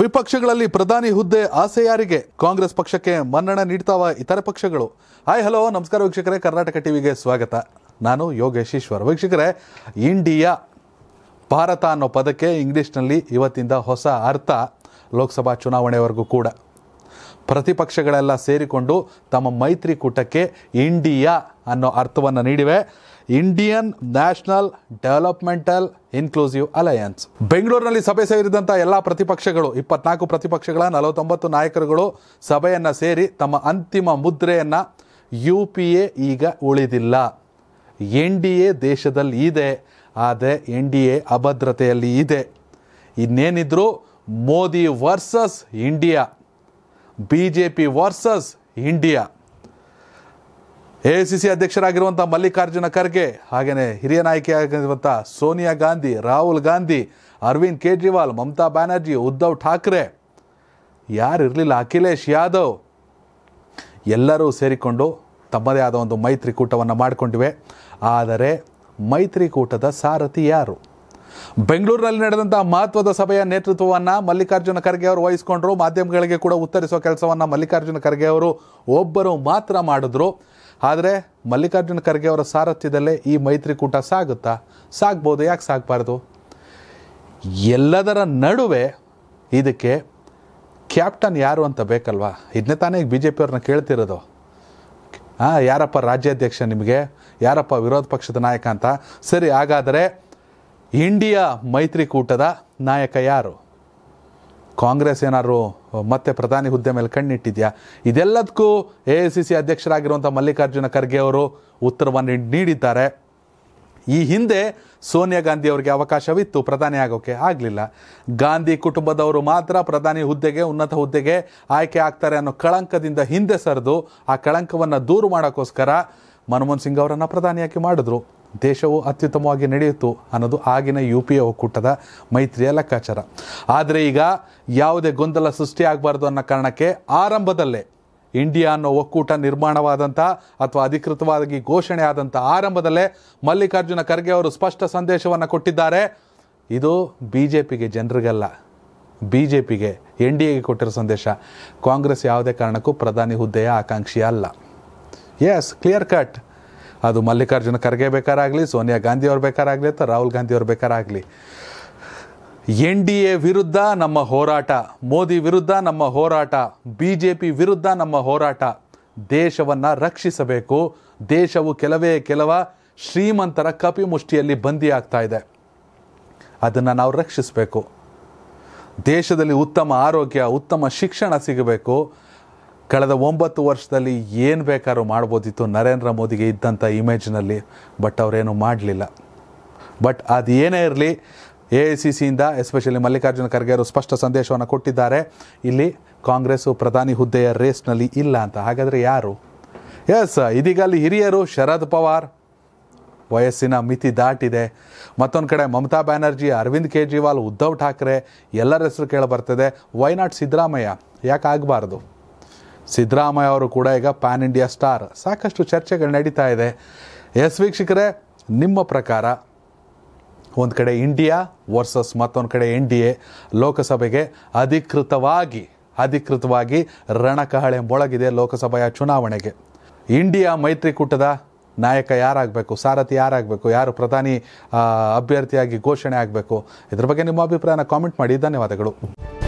ವಿಪಕ್ಷಗಳಲ್ಲಿ ಪ್ರಧಾನಿ ಹುದ್ದೆ ಆಸೆ ಯಾರಿಗೆ ಕಾಂಗ್ರೆಸ್ ಪಕ್ಷಕ್ಕೆ ಮನ್ನಣೆ ನೀಡ್ತಾವ ಇತರ ಪಕ್ಷಗಳು ಹಾಯ್ ಹಲೋ ನಮಸ್ಕಾರ ವೀಕ್ಷಕರೇ ಕರ್ನಾಟಕ ಟಿವಿಗೆ ಸ್ವಾಗತ ನಾನು ಯೋಗೇಶ್ ಈಶ್ವರ್ ವೀಕ್ಷಕರೇ ಇಂಡಿಯಾ ಭಾರತ ಅನ್ನೋ ಪದಕ್ಕೆ ಇಂಗ್ಲಿಷ್ನಲ್ಲಿ ಇವತ್ತಿಂದ ಹೊಸ ಅರ್ಥ ಲೋಕಸಭಾ ಚುನಾವಣೆವರೆಗೂ ಕೂಡ ಪ್ರತಿಪಕ್ಷಗಳೆಲ್ಲ ಸೇರಿಕೊಂಡು ತಮ್ಮ ಮೈತ್ರಿಕೂಟಕ್ಕೆ ಇಂಡಿಯಾ ಅನ್ನೋ ಅರ್ಥವನ್ನು ನೀಡಿವೆ Indian national developmental inclusive alliance ಬೆಂಗಳೂರಿನಲ್ಲಿ ಸಭೆ ಸೇರಿದಂಥ ಎಲ್ಲ ಪ್ರತಿಪಕ್ಷಗಳು ಇಪ್ಪತ್ನಾಲ್ಕು ಪ್ರತಿಪಕ್ಷಗಳ ನಲವತ್ತೊಂಬತ್ತು ನಾಯಕರುಗಳು ಸಭೆಯನ್ನು ಸೇರಿ ತಮ್ಮ ಅಂತಿಮ ಮುದ್ರೆಯನ್ನು ಯು ಪಿ ಎ ಈಗ ಉಳಿದಿಲ್ಲ ಎನ್ ಡಿ ಎ ದೇಶದಲ್ಲಿ ಇದೆ ಆದರೆ ಎನ್ ಡಿ ಎ ಅಭದ್ರತೆಯಲ್ಲಿ ಇದೆ ಇನ್ನೇನಿದ್ರು Modi versus India B J P versus India A I C C ಅಧ್ಯಕ್ಷರಾಗಿರುವಂಥ ಮಲ್ಲಿಕಾರ್ಜುನ ಖರ್ಗೆ ಹಾಗೆಯೇ ಹಿರಿಯ ನಾಯಕಿಯಾಗಿರುವಂಥ ಸೋನಿಯಾ ಗಾಂಧಿ ರಾಹುಲ್ ಗಾಂಧಿ ಅರವಿಂದ್ ಕೇಜ್ರಿವಾಲ್ ಮಮತಾ ಬ್ಯಾನರ್ಜಿ ಉದ್ಧವ್ ಠಾಕ್ರೆ ಯಾರು ಇರಲಿಲ್ಲ ಅಖಿಲೇಶ್ ಯಾದವ್ ಎಲ್ಲರೂ ಸೇರಿಕೊಂಡು ತಮ್ಮದೇ ಆದ ಒಂದು ಮೈತ್ರಿಕೂಟವನ್ನು ಮಾಡಿಕೊಂಡಿವೆ ಆದರೆ ಮೈತ್ರಿಕೂಟದ ಸಾರಥಿ ಯಾರು ಬೆಂಗಳೂರಿನಲ್ಲಿ ನಡೆದಂತಹ ಮಹತ್ವದ ಸಭೆಯ ನೇತೃತ್ವವನ್ನು ಮಲ್ಲಿಕಾರ್ಜುನ ಖರ್ಗೆ ಅವರು ವಹಿಸಿಕೊಂಡ್ರು ಮಾಧ್ಯಮಗಳಿಗೆ ಕೂಡ ಉತ್ತರಿಸೋ ಕೆಲಸವನ್ನು ಮಲ್ಲಿಕಾರ್ಜುನ ಖರ್ಗೆ ಅವರು ಒಬ್ಬರು ಮಾತ್ರ ಮಾಡಿದ್ರು ಆದರೆ ಮಲ್ಲಿಕಾರ್ಜುನ ಖರ್ಗೆ ಅವರ ಸಾರಥ್ಯದಲ್ಲೇ ಈ ಮೈತ್ರಿಕೂಟ ಸಾಗುತ್ತಾ ಸಾಗ್ಬೋದು ಯಾಕೆ ಸಾಗಬಾರ್ದು ಎಲ್ಲದರ ನಡುವೆ ಇದಕ್ಕೆ ಕ್ಯಾಪ್ಟನ್ ಯಾರು ಅಂತ ಬೇಕಲ್ವಾ ಇದನ್ನೇ ತಾನೇ ಈಗ ಬಿ ಜೆ ಪಿಯವ್ರನ್ನ ಕೇಳ್ತಿರೋದು ಹಾಂ ಯಾರಪ್ಪ ರಾಜ್ಯಾಧ್ಯಕ್ಷ ನಿಮಗೆ ಯಾರಪ್ಪ ವಿರೋಧ ಪಕ್ಷದ ನಾಯಕ ಅಂತ ಸರಿ ಹಾಗಾದರೆ ಇಂಡಿಯಾ ಮೈತ್ರಿಕೂಟದ ನಾಯಕ ಯಾರು ಕಾಂಗ್ರೆಸ್ ಏನಾದರೂ ಮತ್ತೆ ಪ್ರಧಾನಿ ಹುದ್ದೆ ಮೇಲೆ ಕಣ್ಣಿಟ್ಟಿದೆಯಾ ಇದೆಲ್ಲದಕ್ಕೂ ಎ ಐ ಸಿ ಸಿ ಅಧ್ಯಕ್ಷರಾಗಿರುವಂಥ ಮಲ್ಲಿಕಾರ್ಜುನ ಖರ್ಗೆ ಅವರು ಉತ್ತರವನ್ನು ನೀಡಿದ್ದಾರೆ ಈ ಹಿಂದೆ ಸೋನಿಯಾ ಗಾಂಧಿ ಅವರಿಗೆ ಅವಕಾಶವಿತ್ತು ಪ್ರಧಾನಿ ಆಗೋಕ್ಕೆ ಆಗಲಿಲ್ಲ ಗಾಂಧಿ ಕುಟುಂಬದವರು ಮಾತ್ರ ಪ್ರಧಾನಿ ಹುದ್ದೆಗೆ ಉನ್ನತ ಹುದ್ದೆಗೆ ಆಯ್ಕೆ ಆಗ್ತಾರೆ ಅನ್ನೋ ಕಳಂಕದಿಂದ ಹಿಂದೆ ಸರಿದು ಆ ಕಳಂಕವನ್ನು ದೂರು ಮಾಡೋಕ್ಕೋಸ್ಕರ ಮನಮೋಹನ್ ಸಿಂಗ್ ಅವರನ್ನು ಪ್ರಧಾನಿಯಾಗಿ ಮಾಡಿದ್ರು ದೇಶವು ಅತ್ಯುತ್ತಮವಾಗಿ ನಡೆಯಿತು ಅನ್ನೋದು ಆಗಿನ ಯು ಪಿ ಎ ಒಕ್ಕೂಟದ ಮೈತ್ರಿಯ ಲೆಕ್ಕಾಚಾರ ಆದರೆ ಈಗ ಯಾವುದೇ ಗೊಂದಲ ಸೃಷ್ಟಿಯಾಗಬಾರ್ದು ಅನ್ನೋ ಕಾರಣಕ್ಕೆ ಆರಂಭದಲ್ಲೇ ಇಂಡಿಯಾ ಅನ್ನೋ ಒಕ್ಕೂಟ ನಿರ್ಮಾಣವಾದಂಥ ಅಥವಾ ಅಧಿಕೃತವಾಗಿ ಘೋಷಣೆ ಆದಂಥ ಆರಂಭದಲ್ಲೇ ಮಲ್ಲಿಕಾರ್ಜುನ ಖರ್ಗೆ ಅವರು ಸ್ಪಷ್ಟ ಸಂದೇಶವನ್ನು ಕೊಟ್ಟಿದ್ದಾರೆ ಇದು ಬಿ ಜೆ ಪಿಗೆ ಜನರಿಗಲ್ಲ ಬಿ ಜೆ ಪಿಗೆ ಎನ್ ಡಿ ಎಗೆ ಕೊಟ್ಟಿರೋ ಸಂದೇಶ ಕಾಂಗ್ರೆಸ್ ಯಾವುದೇ ಕಾರಣಕ್ಕೂ ಪ್ರಧಾನಿ ಹುದ್ದೆಯ ಆಕಾಂಕ್ಷಿ ಅಲ್ಲ ಎಸ್ ಕ್ಲಿಯರ್ ಕಟ್ ಅದು ಮಲ್ಲಿಕಾರ್ಜುನ ಖರ್ಗೆ ಬೇಕಾರಾಗಲಿ ಸೋನಿಯಾ ಗಾಂಧಿ ಅವ್ರು ಬೇಕಾರಾಗಲಿ ಅಥವಾ ರಾಹುಲ್ ಗಾಂಧಿ ಅವ್ರು ಬೇಕಾರಾಗಲಿ ಎನ್ ಡಿ ಎ ವಿರುದ್ಧ ನಮ್ಮ ಹೋರಾಟ ಮೋದಿ ವಿರುದ್ಧ ನಮ್ಮ ಹೋರಾಟ ಬಿ ಜೆ ಪಿ ವಿರುದ್ಧ ನಮ್ಮ ಹೋರಾಟ ದೇಶವನ್ನು ರಕ್ಷಿಸಬೇಕು ದೇಶವು ಕೆಲವೇ ಕೆಲವ ಶ್ರೀಮಂತರ ಮುಷ್ಟಿಯಲ್ಲಿ ಬಂದಿ ಆಗ್ತಾ ಇದೆ ಅದನ್ನು ನಾವು ರಕ್ಷಿಸಬೇಕು ದೇಶದಲ್ಲಿ ಉತ್ತಮ ಆರೋಗ್ಯ ಉತ್ತಮ ಶಿಕ್ಷಣ ಸಿಗಬೇಕು ಕಳೆದ ಒಂಬತ್ತು ವರ್ಷದಲ್ಲಿ ಏನು ಬೇಕಾದ್ರೂ ಮಾಡ್ಬೋದಿತ್ತು ನರೇಂದ್ರ ಮೋದಿಗೆ ಇದ್ದಂಥ ಇಮೇಜ್ನಲ್ಲಿ ಬಟ್ ಅವರೇನು ಮಾಡಲಿಲ್ಲ ಬಟ್ ಅದು ಏನೇ ಇರಲಿ ಎ ಐ ಸಿ ಸಿಯಿಂದ ಎಸ್ಪೆಷಲಿ ಮಲ್ಲಿಕಾರ್ಜುನ ಖರ್ಗೆ ಅವರು ಸ್ಪಷ್ಟ ಸಂದೇಶವನ್ನು ಕೊಟ್ಟಿದ್ದಾರೆ ಇಲ್ಲಿ ಕಾಂಗ್ರೆಸ್ಸು ಪ್ರಧಾನಿ ಹುದ್ದೆಯ ರೇಸ್ನಲ್ಲಿ ಇಲ್ಲ ಅಂತ ಹಾಗಾದರೆ ಯಾರು ಎಸ್ ಇದೀಗ ಅಲ್ಲಿ ಹಿರಿಯರು ಶರದ್ ಪವಾರ್ ವಯಸ್ಸಿನ ಮಿತಿ ದಾಟಿದೆ ಮತ್ತೊಂದು ಕಡೆ ಮಮತಾ ಬ್ಯಾನರ್ಜಿ ಅರವಿಂದ್ ಕೇಜ್ರಿವಾಲ್ ಉದ್ಧವ್ ಠಾಕ್ರೆ ಎಲ್ಲರ ಹೆಸರು ಕೇಳಬರ್ತದೆ ವೈ ನಾಟ್ ಸಿದ್ದರಾಮಯ್ಯ ಯಾಕೆ ಆಗಬಾರ್ದು ಸಿದ್ದರಾಮಯ್ಯ ಅವರು ಕೂಡ ಈಗ ಪ್ಯಾನ್ ಇಂಡಿಯಾ ಸ್ಟಾರ್ ಸಾಕಷ್ಟು ಚರ್ಚೆಗಳು ನಡೀತಾ ಇದೆ ಎಸ್ ವೀಕ್ಷಕರೇ ನಿಮ್ಮ ಪ್ರಕಾರ ಒಂದು ಕಡೆ ಇಂಡಿಯಾ ವರ್ಸಸ್ ಮತ್ತೊಂದು ಕಡೆ ಎನ್ ಡಿ ಎ ಲೋಕಸಭೆಗೆ ಅಧಿಕೃತವಾಗಿ ಅಧಿಕೃತವಾಗಿ ರಣಕಹಳೆ ಮೊಳಗಿದೆ ಲೋಕಸಭೆಯ ಚುನಾವಣೆಗೆ ಇಂಡಿಯಾ ಮೈತ್ರಿಕೂಟದ ನಾಯಕ ಯಾರಾಗಬೇಕು ಸಾರಥಿ ಯಾರಾಗಬೇಕು ಯಾರು ಪ್ರಧಾನಿ ಅಭ್ಯರ್ಥಿಯಾಗಿ ಘೋಷಣೆ ಆಗಬೇಕು ಇದ್ರ ಬಗ್ಗೆ ನಿಮ್ಮ ಅಭಿಪ್ರಾಯನ ಕಾಮೆಂಟ್ ಮಾಡಿ ಧನ್ಯವಾದಗಳು